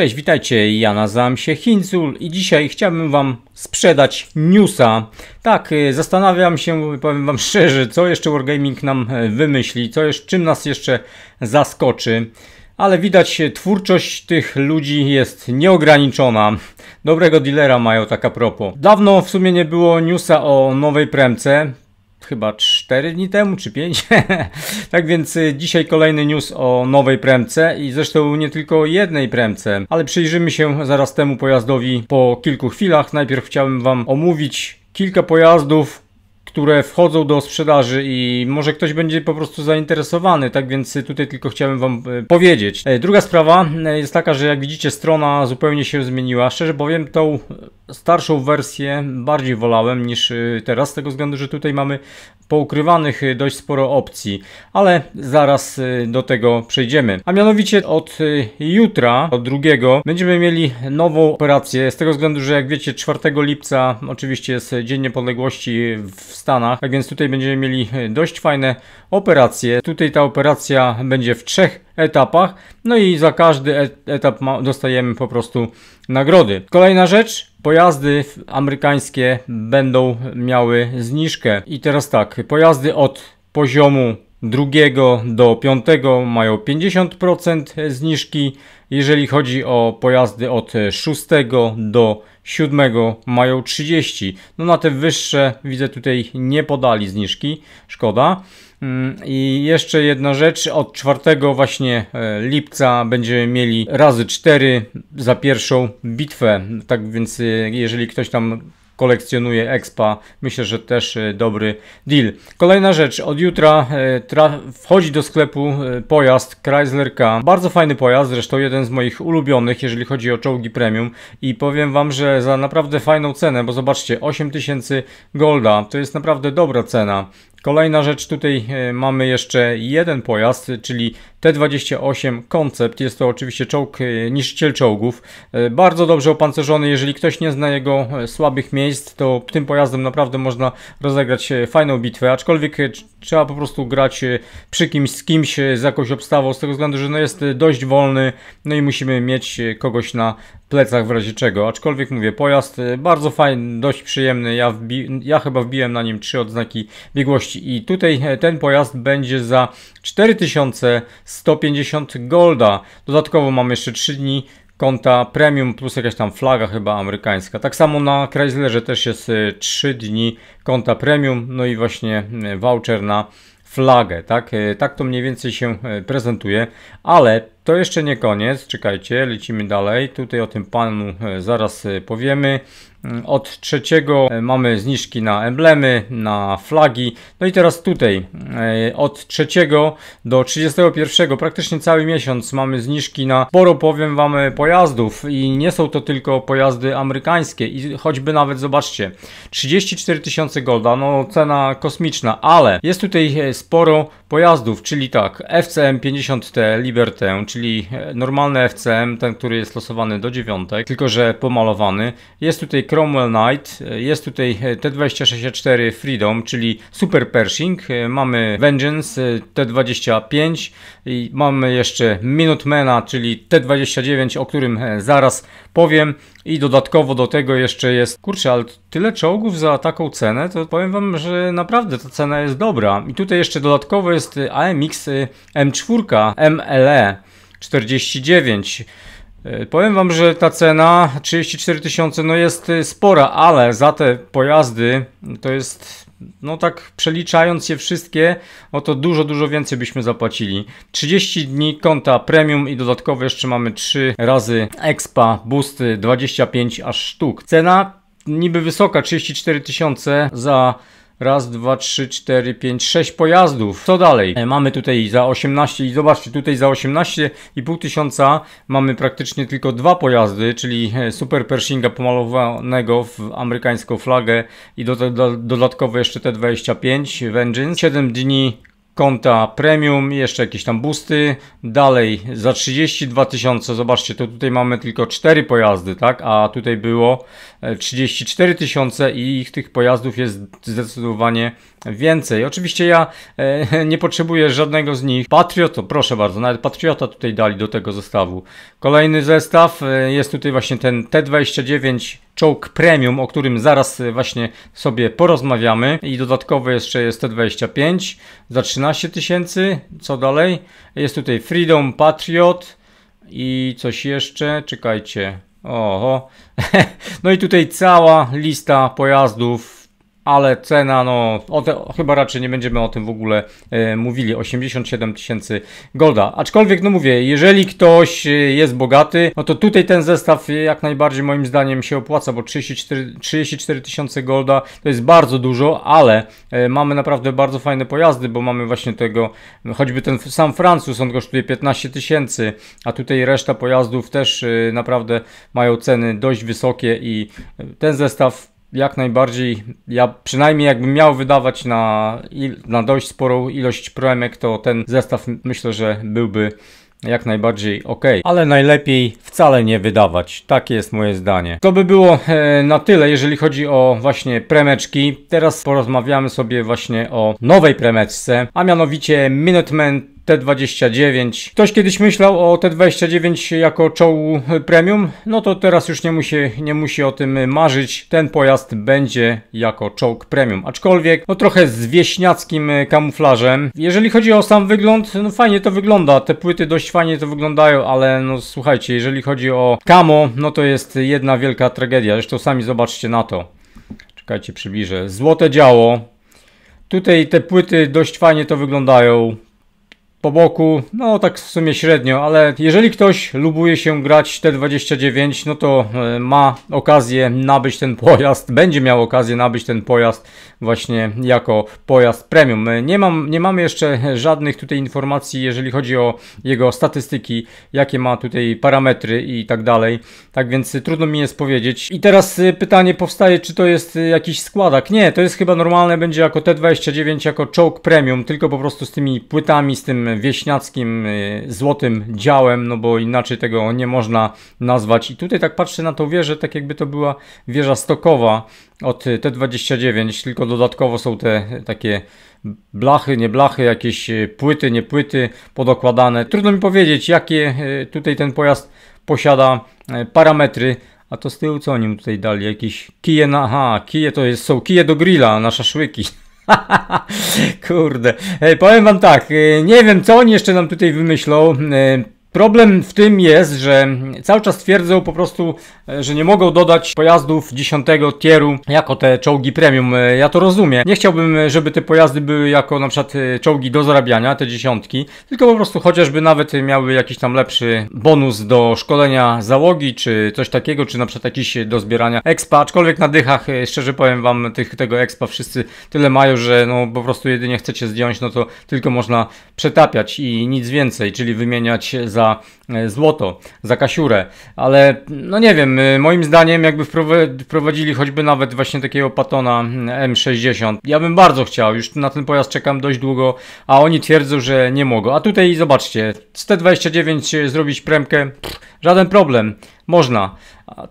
Cześć, witajcie, ja nazywam się Hinzul i dzisiaj chciałbym Wam sprzedać newsa. Tak, y, zastanawiam się, powiem Wam szczerze, co jeszcze Wargaming nam y, wymyśli, co jeszcze, czym nas jeszcze zaskoczy. Ale widać, y, twórczość tych ludzi jest nieograniczona. Dobrego dealera mają taka propos. Dawno w sumie nie było newsa o nowej premce chyba 4 dni temu czy 5. tak więc y, dzisiaj kolejny news o nowej premce i zresztą nie tylko jednej premce, ale przyjrzymy się zaraz temu pojazdowi po kilku chwilach. Najpierw chciałbym Wam omówić kilka pojazdów, które wchodzą do sprzedaży i może ktoś będzie po prostu zainteresowany, tak więc y, tutaj tylko chciałem Wam y, powiedzieć. Druga sprawa jest taka, że jak widzicie strona zupełnie się zmieniła. Szczerze powiem, tą starszą wersję bardziej wolałem niż y, teraz, z tego względu, że tutaj mamy poukrywanych y, dość sporo opcji, ale zaraz y, do tego przejdziemy. A mianowicie od jutra, od drugiego, będziemy mieli nową operację, z tego względu, że jak wiecie 4 lipca oczywiście jest Dzień Niepodległości w Stanach, tak więc tutaj będziemy mieli dość fajne operacje. Tutaj ta operacja będzie w trzech etapach. No i za każdy e, etap dostajemy po prostu nagrody. Kolejna rzecz, pojazdy amerykańskie będą miały zniżkę. I teraz tak, pojazdy od poziomu drugiego do piątego mają 50% zniżki. Jeżeli chodzi o pojazdy od szóstego do 7 mają 30. No na te wyższe widzę tutaj nie podali zniżki, szkoda. Mm, I jeszcze jedna rzecz, od 4 właśnie e, lipca będziemy mieli razy 4 za pierwszą bitwę. Tak więc e, jeżeli ktoś tam kolekcjonuje expa. Myślę, że też e, dobry deal. Kolejna rzecz, od jutra e, wchodzi do sklepu e, pojazd Chrysler K. Bardzo fajny pojazd, zresztą jeden z moich ulubionych, jeżeli chodzi o czołgi premium i powiem Wam, że za naprawdę fajną cenę, bo zobaczcie, 8000 golda, to jest naprawdę dobra cena. Kolejna rzecz, tutaj e, mamy jeszcze jeden pojazd, czyli T-28 Concept. Jest to oczywiście czołg, e, niszczyciel czołgów. E, bardzo dobrze opancerzony, jeżeli ktoś nie zna jego słabych miejsc, to tym pojazdem naprawdę można rozegrać fajną bitwę, aczkolwiek trzeba po prostu grać przy kimś, z kimś, z jakąś obstawą, z tego względu, że no jest dość wolny, no i musimy mieć kogoś na plecach w razie czego. Aczkolwiek mówię, pojazd y, bardzo fajny, dość przyjemny. Ja, ja chyba wbiłem na nim trzy odznaki biegłości i tutaj e, ten pojazd będzie za 4150 golda. Dodatkowo mamy jeszcze 3 dni konta premium plus jakaś tam flaga chyba amerykańska. Tak samo na Chryslerze też jest 3 y, dni konta premium, no i właśnie y, voucher na flagę, tak? Tak to mniej więcej się prezentuje, ale to jeszcze nie koniec, czekajcie, lecimy dalej. Tutaj o tym panu e, zaraz e, powiemy. Od trzeciego e, mamy zniżki na emblemy, na flagi. No i teraz tutaj e, od trzeciego do 31 praktycznie cały miesiąc mamy zniżki na sporo powiem wam e, pojazdów i nie są to tylko pojazdy amerykańskie i choćby nawet zobaczcie 34 tysiące golda, no cena kosmiczna, ale jest tutaj sporo pojazdów, czyli tak FCM 50T Libertę, czyli normalny FCM, ten który jest losowany do dziewiątek, tylko że pomalowany. Jest tutaj Cromwell Knight, jest tutaj e, T-264 Freedom, czyli Super Pershing, e, mamy Vengeance e, T-25 i mamy jeszcze Minutemana, czyli T-29, o którym zaraz powiem i dodatkowo do tego jeszcze jest, kurczę, ale tyle czołgów za taką cenę, to powiem Wam, że naprawdę ta cena jest dobra. I tutaj jeszcze dodatkowo jest AMX M4 MLE 49 E, powiem Wam, że ta cena 34 tysiące no jest y, spora, ale za te pojazdy to jest, no tak przeliczając je wszystkie, o no to dużo, dużo więcej byśmy zapłacili. 30 dni konta premium i dodatkowo jeszcze mamy 3 razy expa, boosty 25 aż sztuk. Cena niby wysoka, 34 tysiące za Raz, dwa, trzy, cztery, pięć, sześć pojazdów. Co dalej? E, mamy tutaj za 18 i zobaczcie, tutaj za 18,5 tysiąca mamy praktycznie tylko dwa pojazdy, czyli e, Super Pershinga pomalowanego w amerykańską flagę i do, do, dodatkowo jeszcze te 25 Vengeance. 7 dni konta premium, jeszcze jakieś tam busty. Dalej za 32 tysiące, zobaczcie, to tutaj mamy tylko 4 pojazdy, tak? A tutaj było 34 e, tysiące i ich tych pojazdów jest zdecydowanie więcej. Oczywiście ja e, nie potrzebuję żadnego z nich. Patriot, proszę bardzo, nawet Patriota tutaj dali do tego zestawu. Kolejny zestaw e, jest tutaj właśnie ten T29 Choke premium, o którym zaraz e, właśnie sobie porozmawiamy. I dodatkowo jeszcze jest T25 za 13 tysięcy. Co dalej? Jest tutaj Freedom Patriot i coś jeszcze. Czekajcie. Oho. no i tutaj cała lista pojazdów ale cena, no te, chyba raczej nie będziemy o tym w ogóle e, mówili. 87 tysięcy golda. Aczkolwiek, no mówię, jeżeli ktoś e, jest bogaty, no to tutaj ten zestaw e, jak najbardziej moim zdaniem się opłaca, bo 34 tysiące golda to jest bardzo dużo, ale e, mamy naprawdę bardzo fajne pojazdy, bo mamy właśnie tego, no choćby ten sam Francuz, on kosztuje 15 tysięcy, a tutaj reszta pojazdów też e, naprawdę mają ceny dość wysokie i e, ten zestaw jak najbardziej, ja przynajmniej jakbym miał wydawać na, na dość sporą ilość premek, to ten zestaw myślę, że byłby jak najbardziej ok, ale najlepiej wcale nie wydawać. Takie jest moje zdanie. To by było e, na tyle, jeżeli chodzi o właśnie premeczki. Teraz porozmawiamy sobie właśnie o nowej premeczce, a mianowicie Minuteman T29. Ktoś kiedyś myślał o T29 jako czołu premium, no to teraz już nie musi, nie musi o tym marzyć. Ten pojazd będzie jako czołg premium, aczkolwiek no trochę z wieśniackim e, kamuflażem. Jeżeli chodzi o sam wygląd, no fajnie to wygląda. Te płyty dość fajnie to wyglądają, ale no słuchajcie, jeżeli chodzi o kamo, no to jest jedna wielka tragedia. Zresztą sami zobaczcie na to. Czekajcie, przybliżę. Złote działo. Tutaj te płyty dość fajnie to wyglądają po boku, no tak w sumie średnio, ale jeżeli ktoś lubuje się grać T29, no to e, ma okazję nabyć ten pojazd, będzie miał okazję nabyć ten pojazd właśnie jako pojazd premium. E, nie, mam, nie mamy jeszcze żadnych tutaj informacji, jeżeli chodzi o jego statystyki, jakie ma tutaj parametry i tak dalej, tak więc trudno mi jest powiedzieć. I teraz e, pytanie powstaje, czy to jest jakiś składak? Nie, to jest chyba normalne, będzie jako T29, jako czołg premium, tylko po prostu z tymi płytami, z tym wieśniackim, y, złotym działem, no bo inaczej tego nie można nazwać. I tutaj tak patrzę na tą wieżę, tak jakby to była wieża stokowa od y, T29, tylko dodatkowo są te y, takie blachy, nie blachy, jakieś płyty, nie płyty podokładane. Trudno mi powiedzieć, jakie tutaj ten pojazd posiada parametry, a to z tyłu co oni tutaj dali? Jakieś kije na... Aha, kije to jest, są kije do grilla na szaszłyki. Kurde. E, powiem wam tak, e, nie wiem co oni jeszcze nam tutaj wymyślą. E, problem w tym jest, że cały czas twierdzą po prostu, E, że nie mogą dodać pojazdów 10 tieru jako te czołgi premium. E, ja to rozumiem. Nie chciałbym, e, żeby te pojazdy były jako na przykład czołgi do zarabiania, te dziesiątki, tylko po prostu chociażby nawet miały jakiś tam lepszy bonus do szkolenia załogi, czy coś takiego, czy na przykład jakiś do zbierania expa, aczkolwiek na dychach, szczerze powiem wam, tych, tego expa wszyscy tyle mają, że no po prostu jedynie chcecie zdjąć, no to tylko można przetapiać i nic więcej, czyli wymieniać za złoto, za kasiurę, ale no nie wiem, E, moim zdaniem jakby wprowadzili choćby nawet właśnie takiego Patona M60. Mm, ja bym bardzo chciał, już na ten pojazd czekam dość długo, a oni twierdzą, że nie mogą. A tutaj zobaczcie, z T29 e, zrobić premkę, żaden problem, można.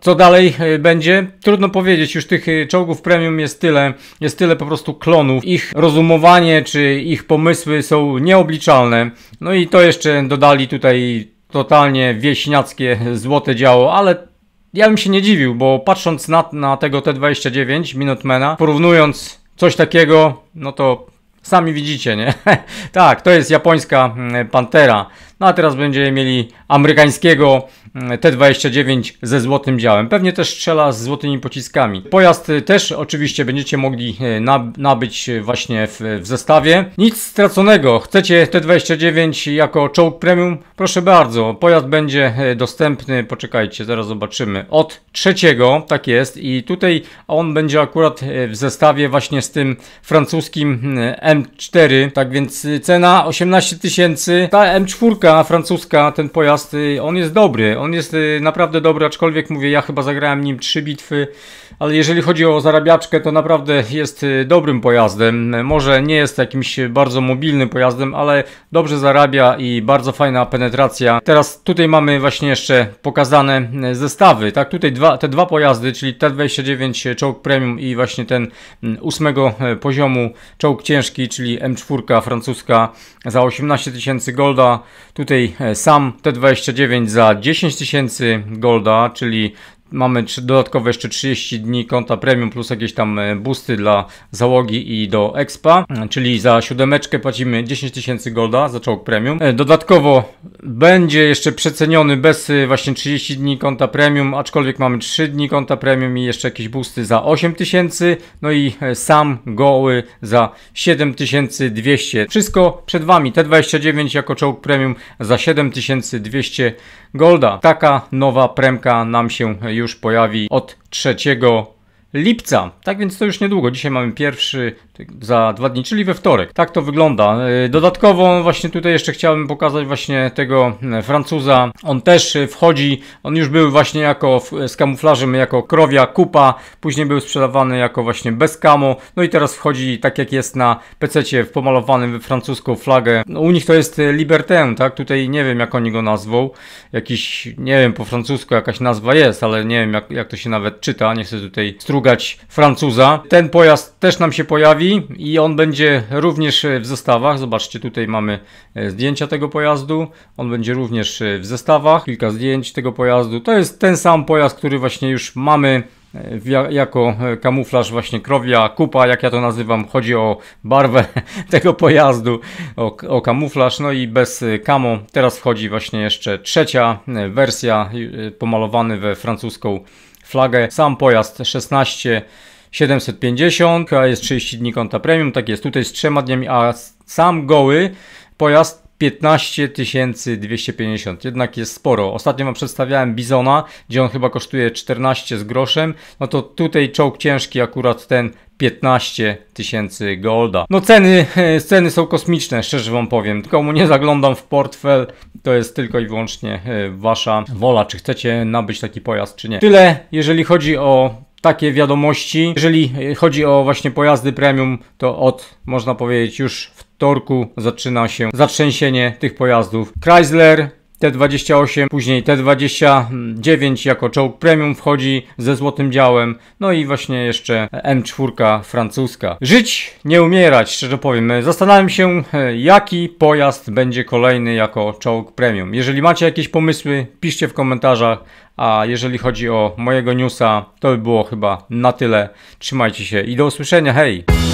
Co dalej e, będzie? Trudno powiedzieć, już tych czołgów premium jest tyle, jest tyle po prostu klonów. Ich rozumowanie czy ich pomysły są nieobliczalne. No i to jeszcze dodali tutaj totalnie wieśniackie złote działo, ale ja bym się nie dziwił, bo patrząc na, na tego T29 Minutemana, porównując coś takiego, no to sami widzicie, nie? tak, to jest japońska mm, Pantera. No a teraz będziemy mieli amerykańskiego mm, T-29 ze złotym działem. Pewnie też strzela z złotymi pociskami. Pojazd też oczywiście będziecie mogli e, nabyć właśnie w, w zestawie. Nic straconego. Chcecie T-29 jako czołg premium? Proszę bardzo. Pojazd będzie e, dostępny, poczekajcie, zaraz zobaczymy, od trzeciego, tak jest. I tutaj on będzie akurat e, w zestawie właśnie z tym francuskim M4. Mm, tak więc cena 18 tysięcy. Ta M4 francuska, ten pojazd, y, on jest dobry, on jest y, naprawdę dobry, aczkolwiek mówię, ja chyba zagrałem nim trzy bitwy, ale jeżeli chodzi o zarabiaczkę, to naprawdę jest y, dobrym pojazdem. Może nie jest jakimś bardzo mobilnym pojazdem, ale dobrze zarabia i bardzo fajna penetracja. Teraz tutaj mamy właśnie jeszcze pokazane zestawy, tak, tutaj dwa, te dwa pojazdy, czyli T29 czołg premium i właśnie ten mm, ósmego e, poziomu czołg ciężki, czyli M4 francuska za 18 tysięcy golda. Tutaj e, sam T29 za 10 tysięcy golda, czyli Mamy dodatkowe jeszcze 30 dni konta premium plus jakieś tam e, busty dla załogi i do expa, czyli za siódemeczkę płacimy 10 tysięcy golda za czołg premium. E, dodatkowo będzie jeszcze przeceniony bez e, właśnie 30 dni konta premium, aczkolwiek mamy 3 dni konta premium i jeszcze jakieś busty za 8 tysięcy, no i sam goły za 7200. Wszystko przed Wami, T29 jako czołg premium za 7200 golda. Taka nowa premka nam się już już pojawi od 3 lipca. Tak więc to już niedługo. Dzisiaj mamy pierwszy za dwa dni, czyli we wtorek. Tak to wygląda. E, dodatkowo właśnie tutaj jeszcze chciałbym pokazać właśnie tego e, Francuza. On też e, wchodzi, on już był właśnie jako z kamuflażem, jako krowia kupa, później był sprzedawany jako właśnie bez kamo, no i teraz wchodzi tak jak jest na pececie w pomalowanym francuską flagę. No, u nich to jest Liberté, tak? Tutaj nie wiem jak oni go nazwą. Jakiś, nie wiem po francusku jakaś nazwa jest, ale nie wiem jak, jak to się nawet czyta. Nie chcę tutaj strugać Francuza. Ten pojazd też nam się pojawi i on będzie również e, w zestawach. Zobaczcie, tutaj mamy e, zdjęcia tego pojazdu. On będzie również e, w zestawach. Kilka zdjęć tego pojazdu. To jest ten sam pojazd, który właśnie już mamy jako kamuflaż właśnie krowia kupa, jak ja to nazywam, chodzi o barwę tego pojazdu, o, o kamuflaż, no i bez kamo. Teraz wchodzi właśnie jeszcze trzecia wersja, pomalowany we francuską flagę. Sam pojazd 16 750, a jest 30 dni konta premium, tak jest tutaj z trzema dniami, a sam goły pojazd 15 250, jednak jest sporo. Ostatnio Wam przedstawiałem Bizona, gdzie on chyba kosztuje 14 z groszem. No to tutaj czołg ciężki, akurat ten 15 tysięcy golda. No ceny, ceny są kosmiczne, szczerze wam powiem. Komu nie zaglądam w portfel, to jest tylko i wyłącznie e, wasza wola, czy chcecie nabyć taki pojazd, czy nie. Tyle, jeżeli chodzi o takie wiadomości. Jeżeli e, chodzi o właśnie pojazdy premium, to od, można powiedzieć, już w Torku zaczyna się zatrzęsienie tych pojazdów. Chrysler T28, później T29 jako czołg premium wchodzi ze złotym działem, no i właśnie jeszcze M4 francuska. Żyć, nie umierać, szczerze powiem. Zastanawiam się, e, jaki pojazd będzie kolejny jako czołg premium. Jeżeli macie jakieś pomysły, piszcie w komentarzach, a jeżeli chodzi o mojego newsa, to by było chyba na tyle. Trzymajcie się i do usłyszenia, hej!